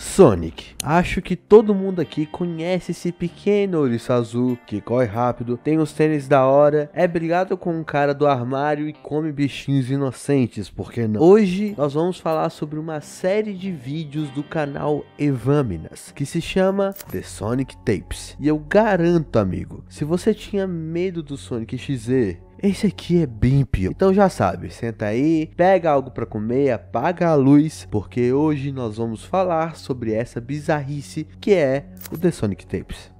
Sonic. Acho que todo mundo aqui conhece esse pequeno ouriço azul que corre rápido, tem os tênis da hora, é brigado com um cara do armário e come bichinhos inocentes, por que não? Hoje nós vamos falar sobre uma série de vídeos do canal Evaminas, que se chama The Sonic Tapes. E eu garanto, amigo, se você tinha medo do Sonic XZ, esse aqui é bem pior. Então já sabe, senta aí, pega algo para comer, apaga a luz, porque hoje nós vamos falar sobre essa bizarrice que é o The Sonic Tapes.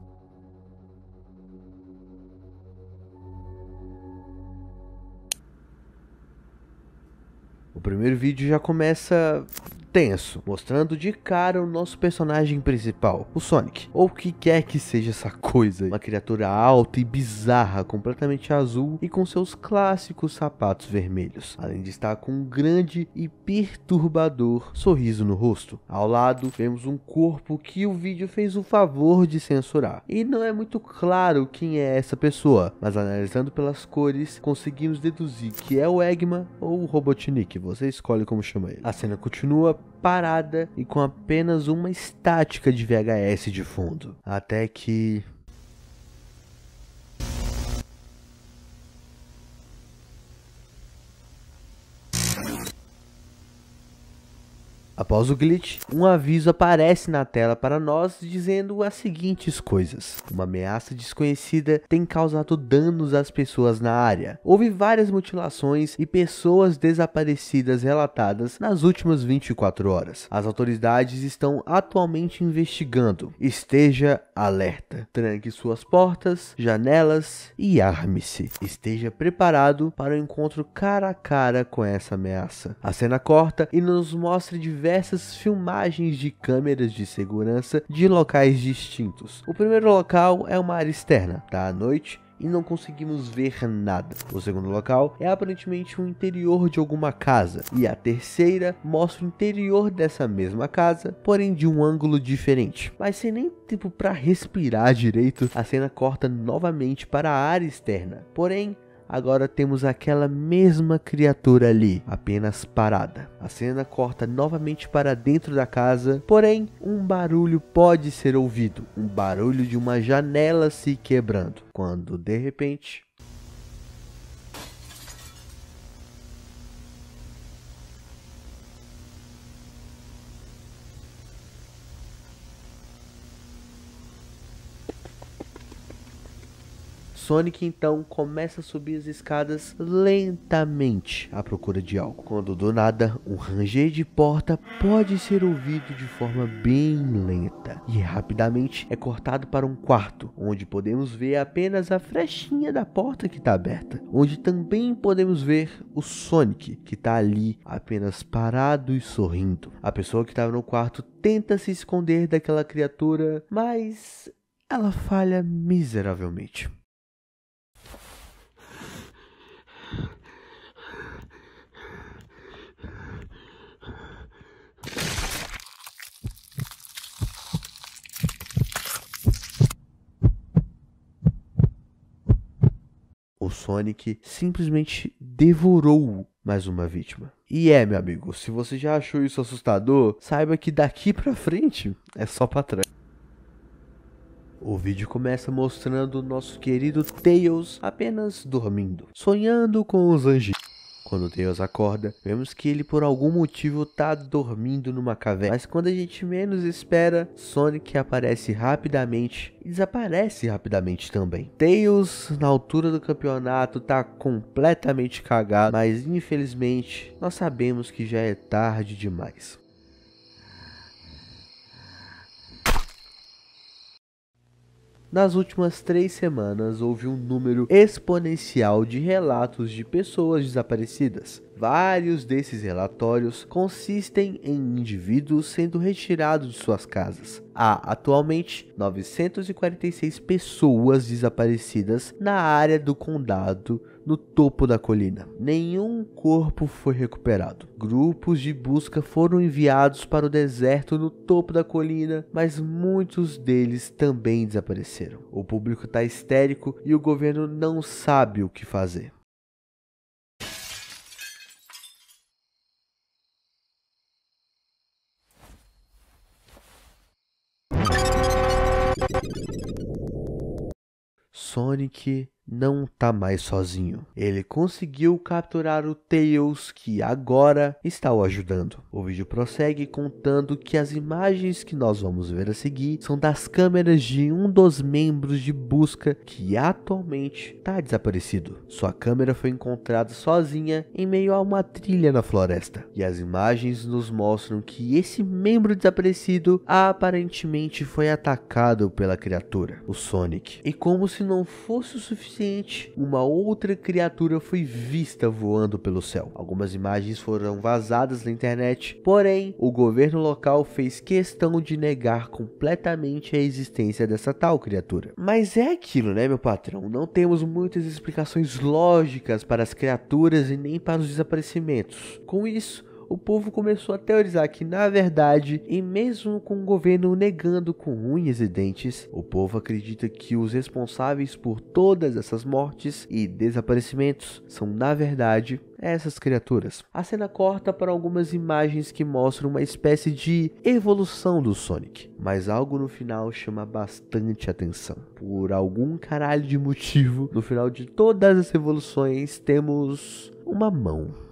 O primeiro vídeo já começa tenso, mostrando de cara o nosso personagem principal, o Sonic, ou o que quer que seja essa coisa, uma criatura alta e bizarra, completamente azul e com seus clássicos sapatos vermelhos, além de estar com um grande e perturbador sorriso no rosto. Ao lado, vemos um corpo que o vídeo fez o favor de censurar, e não é muito claro quem é essa pessoa, mas analisando pelas cores, conseguimos deduzir que é o Eggman ou o Robotnik, você escolhe como chama ele. A cena continua parada e com apenas uma estática de VHS de fundo. Até que Após o glitch, um aviso aparece na tela para nós dizendo as seguintes coisas: uma ameaça desconhecida tem causado danos às pessoas na área. Houve várias mutilações e pessoas desaparecidas relatadas nas últimas 24 horas. As autoridades estão atualmente investigando. Esteja alerta. Tranque suas portas, janelas e arme-se. Esteja preparado para o um encontro cara a cara com essa ameaça. A cena corta e nos mostra diversos diversas filmagens de câmeras de segurança de locais distintos. O primeiro local é uma área externa, tá? À noite, e não conseguimos ver nada. O segundo local é aparentemente o interior de alguma casa, e a terceira mostra o interior dessa mesma casa, porém de um ângulo diferente. Mas sem nem tempo para respirar direito, a cena corta novamente para a área externa. Porém, agora temos aquela mesma criatura ali, apenas parada. A cena corta novamente para dentro da casa, porém, um barulho pode ser ouvido um barulho de uma janela se quebrando, quando de repente Sonic então começa a subir as escadas lentamente à procura de algo. Quando do nada, um ranger de porta pode ser ouvido de forma bem lenta e rapidamente é cortado para um quarto, onde podemos ver apenas a frechinha da porta que está aberta, onde também podemos ver o Sonic que está ali apenas parado e sorrindo. A pessoa que estava no quarto tenta se esconder daquela criatura, mas ela falha miseravelmente. o Sonic simplesmente devorou mais uma vítima. E é, meu amigo, se você já achou isso assustador, saiba que daqui pra frente é só pra trás. O vídeo começa mostrando nosso querido Tails apenas dormindo, sonhando com os anjos. Quando Deus acorda, vemos que ele por algum motivo tá dormindo numa caverna. Mas quando a gente menos espera, Sonic aparece rapidamente e desaparece rapidamente também. Tails, na altura do campeonato, tá completamente cagado, mas infelizmente nós sabemos que já é tarde demais. Nas últimas três semanas, houve um número exponencial de relatos de pessoas desaparecidas. Vários desses relatórios consistem em indivíduos sendo retirados de suas casas. Há atualmente 946 pessoas desaparecidas na área do condado no topo da colina. Nenhum corpo foi recuperado. Grupos de busca foram enviados para o deserto no topo da colina, mas muitos deles também desapareceram. O público está histérico e o governo não sabe o que fazer. Sonic não tá mais sozinho. Ele conseguiu capturar o Tails, que agora está o ajudando. O vídeo prossegue contando que as imagens que nós vamos ver a seguir são das câmeras de um dos membros de busca que atualmente está desaparecido. Sua câmera foi encontrada sozinha em meio a uma trilha na floresta, e as imagens nos mostram que esse membro desaparecido aparentemente foi atacado pela criatura, o Sonic. E como se não fosse o suficiente, uma outra criatura foi vista voando pelo céu. Algumas imagens foram vazadas na internet, porém, o governo local fez questão de negar completamente a existência dessa tal criatura. Mas é aquilo, né, meu patrão? Não temos muitas explicações lógicas para as criaturas e nem para os desaparecimentos. Com isso, o povo começou a teorizar que, na verdade, e mesmo com o governo negando com unhas e dentes, o povo acredita que os responsáveis por todas essas mortes e desaparecimentos são, na verdade, essas criaturas. A cena corta para algumas imagens que mostram uma espécie de evolução do Sonic, mas algo no final chama bastante atenção. Por algum caralho de motivo, no final de todas as evoluções temos uma mão.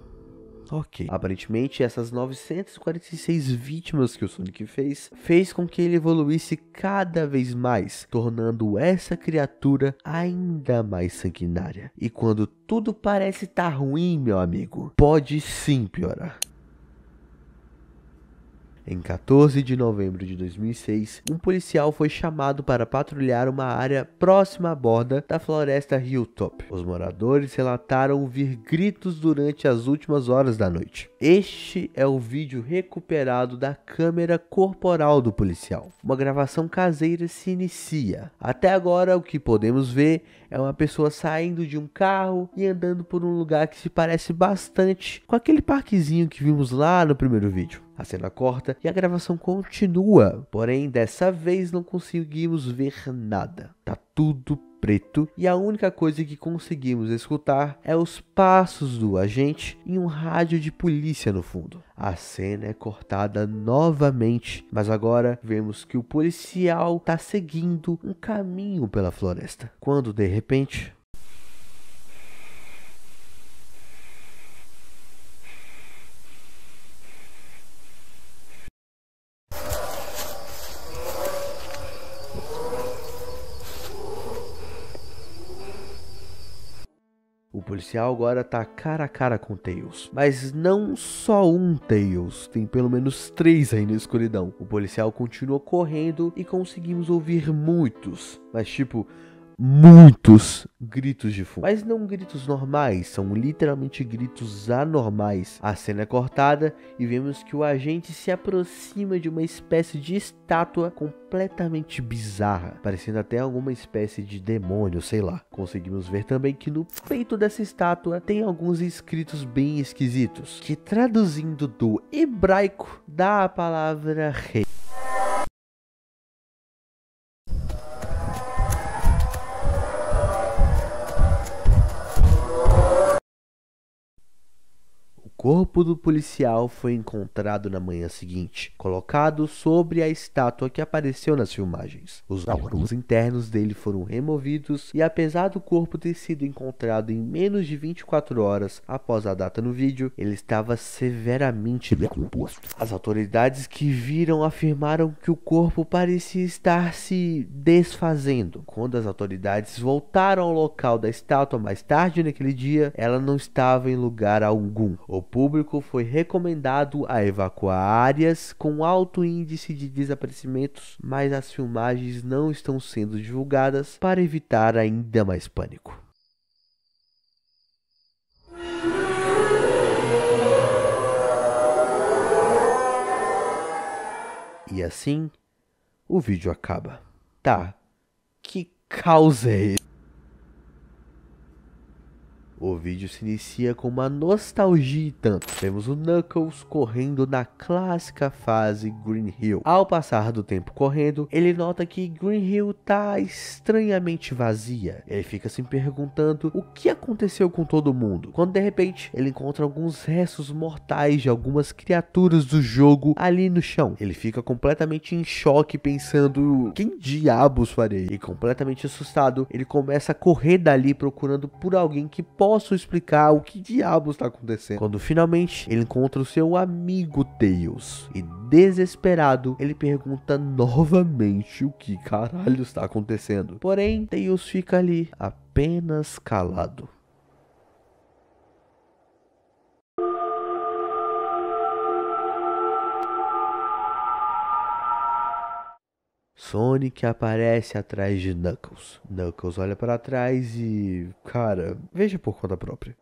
Ok. Aparentemente, essas 946 vítimas que o Sonic fez, fez com que ele evoluísse cada vez mais, tornando essa criatura ainda mais sanguinária. E quando tudo parece estar tá ruim, meu amigo, pode sim piorar. Em 14 de novembro de 2006, um policial foi chamado para patrulhar uma área próxima à borda da floresta Hilltop. Os moradores relataram ouvir gritos durante as últimas horas da noite. Este é o vídeo recuperado da câmera corporal do policial. Uma gravação caseira se inicia. Até agora, o que podemos ver é uma pessoa saindo de um carro e andando por um lugar que se parece bastante com aquele parquezinho que vimos lá no primeiro vídeo. A cena corta e a gravação continua, porém dessa vez não conseguimos ver nada. Tá tudo preto e a única coisa que conseguimos escutar é os passos do agente e um rádio de polícia no fundo. A cena é cortada novamente, mas agora vemos que o policial está seguindo um caminho pela floresta. Quando de repente policial agora tá cara a cara com Tails. Mas não só um Tails, tem pelo menos três aí na escuridão. O policial continua correndo e conseguimos ouvir muitos, mas tipo, muitos gritos de fundo. Mas não gritos normais, são literalmente gritos anormais. A cena é cortada e vemos que o agente se aproxima de uma espécie de estátua completamente bizarra, parecendo até alguma espécie de demônio, sei lá. Conseguimos ver também que no peito dessa estátua tem alguns escritos bem esquisitos, que traduzindo do hebraico dá a palavra rei. corpo do policial foi encontrado na manhã seguinte, colocado sobre a estátua que apareceu nas filmagens. Os órgãos internos dele foram removidos e, apesar do corpo ter sido encontrado em menos de 24 horas após a data no vídeo, ele estava severamente decomposto. As autoridades que viram afirmaram que o corpo parecia estar se desfazendo. Quando as autoridades voltaram ao local da estátua mais tarde naquele dia, ela não estava em lugar algum. O público foi recomendado a evacuar áreas com alto índice de desaparecimentos, mas as filmagens não estão sendo divulgadas para evitar ainda mais pânico. E assim, o vídeo acaba. Tá, que causa é o vídeo se inicia com uma nostalgia e tanto. Vemos o Knuckles correndo na clássica fase Green Hill. Ao passar do tempo correndo, ele nota que Green Hill tá estranhamente vazia. Ele fica se perguntando o que aconteceu com todo mundo. Quando de repente ele encontra alguns restos mortais de algumas criaturas do jogo ali no chão. Ele fica completamente em choque pensando quem diabos farei. E completamente assustado, ele começa a correr dali procurando por alguém que possa posso explicar o que diabos está acontecendo. Quando finalmente ele encontra o seu amigo Tails e desesperado, ele pergunta novamente o que caralho está acontecendo. Porém, Tails fica ali apenas calado. Sonic aparece atrás de Knuckles. Knuckles olha para trás e, cara, veja por conta própria.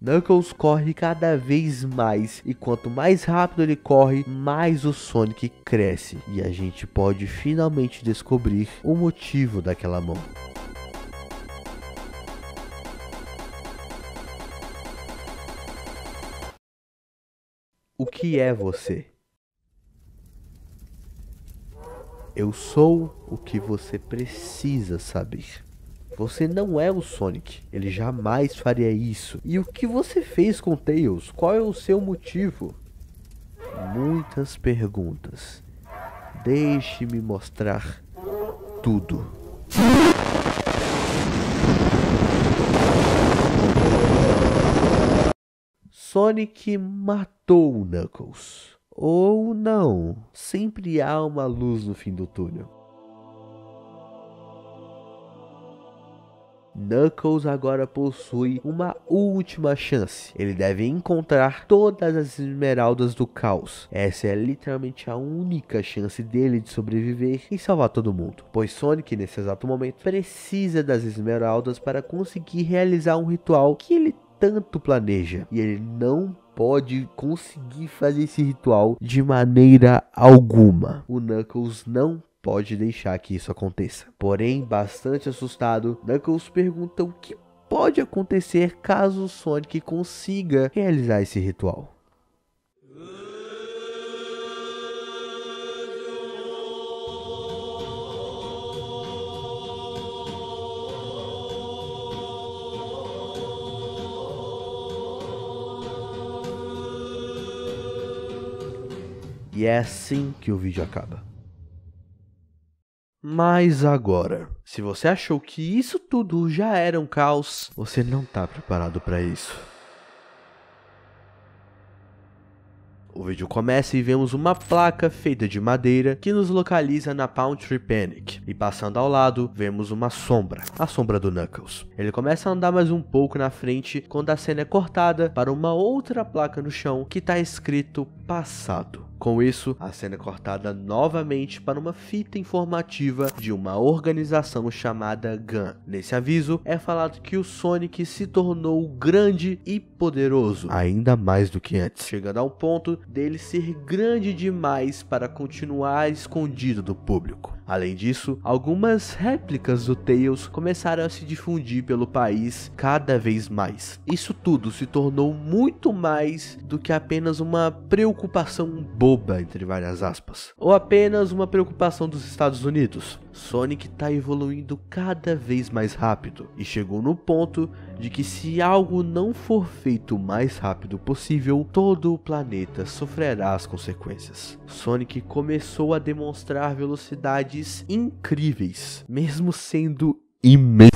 Knuckles corre cada vez mais e quanto mais rápido ele corre, mais o Sonic cresce e a gente pode finalmente descobrir o motivo daquela mão. O que é você? Eu sou o que você precisa saber. Você não é o Sonic. Ele jamais faria isso. E o que você fez com Tails? Qual é o seu motivo? Muitas perguntas. Deixe-me mostrar tudo. Sonic matou Knuckles. Ou não, sempre há uma luz no fim do túnel. Knuckles agora possui uma última chance. Ele deve encontrar todas as esmeraldas do caos. Essa é literalmente a única chance dele de sobreviver e salvar todo mundo, pois Sonic nesse exato momento precisa das esmeraldas para conseguir realizar um ritual que ele tanto planeja e ele não pode conseguir fazer esse ritual de maneira alguma. O Knuckles não pode deixar que isso aconteça. Porém, bastante assustado, Knuckles pergunta o que pode acontecer caso o Sonic consiga realizar esse ritual. E é assim que o vídeo acaba. Mas agora, se você achou que isso tudo já era um caos, você não está preparado para isso. O vídeo começa e vemos uma placa feita de madeira que nos localiza na Pound Tree Panic. E passando ao lado, vemos uma sombra, a sombra do Knuckles. Ele começa a andar mais um pouco na frente quando a cena é cortada para uma outra placa no chão que está escrito passado. Com isso, a cena é cortada novamente para uma fita informativa de uma organização chamada GAN. Nesse aviso, é falado que o Sonic se tornou grande e poderoso, ainda mais do que antes, chegando ao ponto dele ser grande demais para continuar escondido do público. Além disso, algumas réplicas do Tails começaram a se difundir pelo país cada vez mais. Isso tudo se tornou muito mais do que apenas uma preocupação boba, entre várias aspas, ou apenas uma preocupação dos Estados Unidos. Sonic está evoluindo cada vez mais rápido e chegou no ponto de que se algo não for feito o mais rápido possível, todo o planeta sofrerá as consequências. Sonic começou a demonstrar velocidades incríveis, mesmo sendo imenso.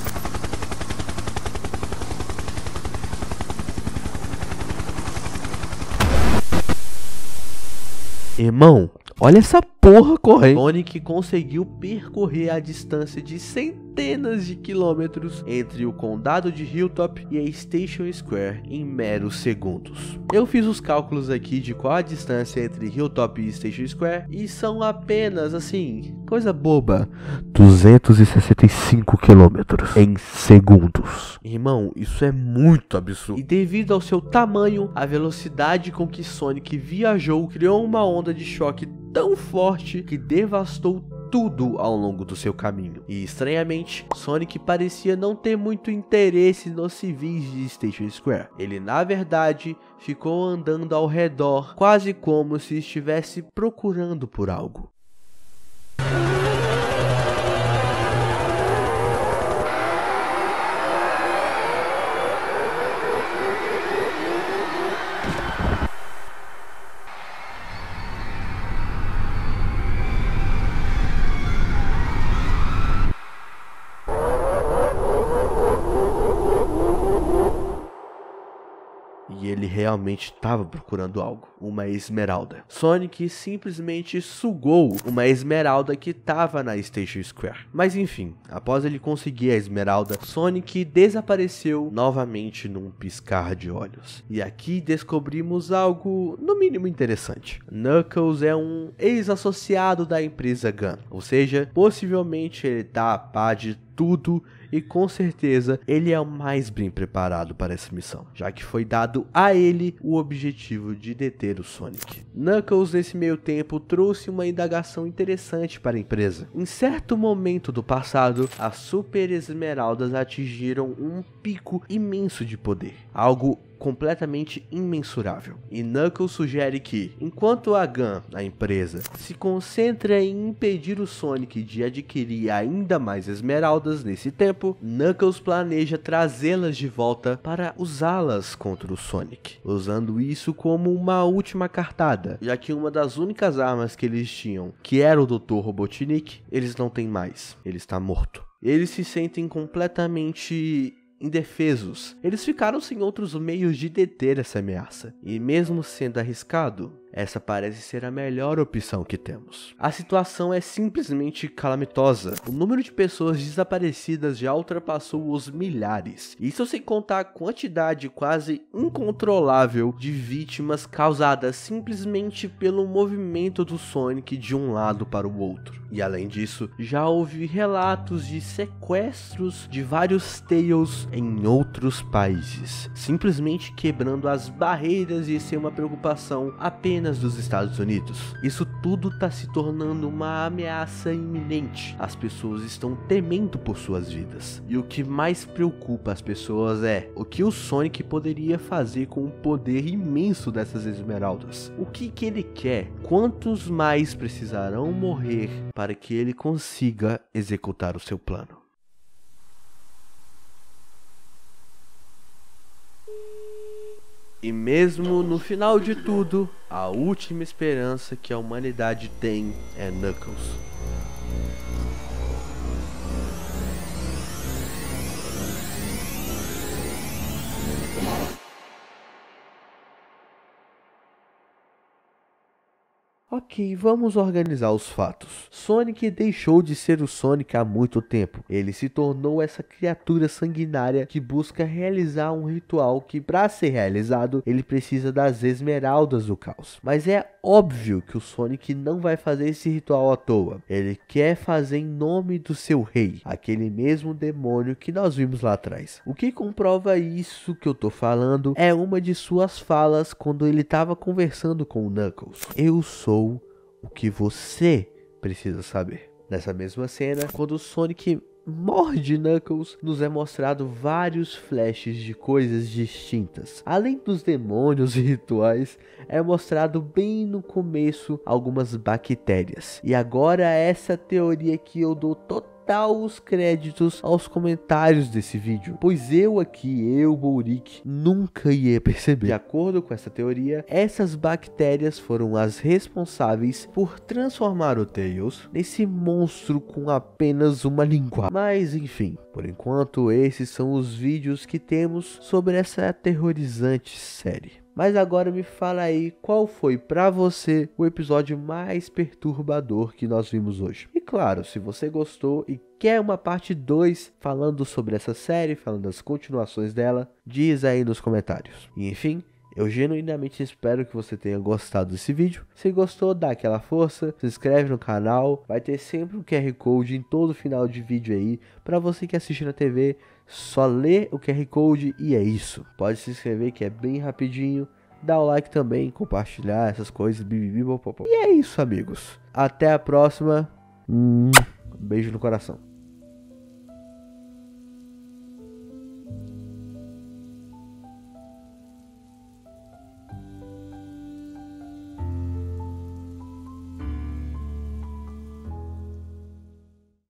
Irmão, Olha essa porra correndo. Sonic conseguiu percorrer a distância de 100 centenas de quilômetros entre o condado de Hilltop e a Station Square em meros segundos. Eu fiz os cálculos aqui de qual a distância entre Hilltop e Station Square e são apenas assim, coisa boba, 265 quilômetros em segundos. Irmão, isso é muito absurdo. E devido ao seu tamanho, a velocidade com que Sonic viajou criou uma onda de choque tão forte que devastou tudo ao longo do seu caminho. E estranhamente, Sonic parecia não ter muito interesse nos civis de Station Square. Ele, na verdade, ficou andando ao redor, quase como se estivesse procurando por algo. realmente estava procurando algo, uma esmeralda. Sonic simplesmente sugou uma esmeralda que estava na Station Square. Mas enfim, após ele conseguir a esmeralda, Sonic desapareceu novamente num piscar de olhos. E aqui descobrimos algo no mínimo interessante. Knuckles é um ex-associado da empresa Gun, ou seja, possivelmente ele tá a par de tudo e com certeza ele é o mais bem preparado para essa missão, já que foi dado a ele o objetivo de deter o Sonic. Knuckles nesse meio tempo trouxe uma indagação interessante para a empresa. Em certo momento do passado, as Super Esmeraldas atingiram um pico imenso de poder, algo completamente imensurável. E Knuckles sugere que, enquanto a Gun, a empresa, se concentra em impedir o Sonic de adquirir ainda mais esmeraldas nesse tempo, Knuckles planeja trazê-las de volta para usá-las contra o Sonic, usando isso como uma última cartada, já que uma das únicas armas que eles tinham, que era o Dr. Robotnik, eles não têm mais. Ele está morto eles se sentem completamente indefesos, eles ficaram sem outros meios de deter essa ameaça, e mesmo sendo arriscado, essa parece ser a melhor opção que temos. A situação é simplesmente calamitosa. O número de pessoas desaparecidas já ultrapassou os milhares. Isso sem contar a quantidade quase incontrolável de vítimas causadas simplesmente pelo movimento do Sonic de um lado para o outro. E além disso, já houve relatos de sequestros de vários Tails em outros países, simplesmente quebrando as barreiras e ser uma preocupação apenas apenas dos Estados Unidos. Isso tudo está se tornando uma ameaça iminente. As pessoas estão temendo por suas vidas. E o que mais preocupa as pessoas é o que o Sonic poderia fazer com o poder imenso dessas esmeraldas. O que, que ele quer? Quantos mais precisarão morrer para que ele consiga executar o seu plano? E mesmo no final de tudo, a última esperança que a humanidade tem é Knuckles. Ok, vamos organizar os fatos. Sonic deixou de ser o Sonic há muito tempo. Ele se tornou essa criatura sanguinária que busca realizar um ritual que, para ser realizado, ele precisa das esmeraldas do caos. Mas é óbvio que o Sonic não vai fazer esse ritual à toa. Ele quer fazer em nome do seu rei, aquele mesmo demônio que nós vimos lá atrás. O que comprova isso que eu tô falando é uma de suas falas quando ele estava conversando com o Knuckles. Eu sou o que você precisa saber. Nessa mesma cena, quando o Sonic morde Knuckles, nos é mostrado vários flashes de coisas distintas. Além dos demônios e rituais, é mostrado bem no começo algumas bactérias. E agora essa teoria que eu dou totalmente tal os créditos aos comentários desse vídeo, pois eu aqui, eu, Bourik, nunca ia perceber. De acordo com essa teoria, essas bactérias foram as responsáveis por transformar o Tails nesse monstro com apenas uma língua. Mas enfim, por enquanto esses são os vídeos que temos sobre essa aterrorizante série. Mas agora me fala aí qual foi para você o episódio mais perturbador que nós vimos hoje. E claro, se você gostou e quer uma parte 2 falando sobre essa série, falando das continuações dela, diz aí nos comentários. E enfim, eu genuinamente espero que você tenha gostado desse vídeo. Se gostou, dá aquela força, se inscreve no canal, vai ter sempre um QR Code em todo final de vídeo aí para você que assiste na TV só lê o QR Code e é isso. Pode se inscrever que é bem rapidinho. Dá o like também, compartilhar essas coisas. e é isso, amigos. Até a próxima. beijo no coração.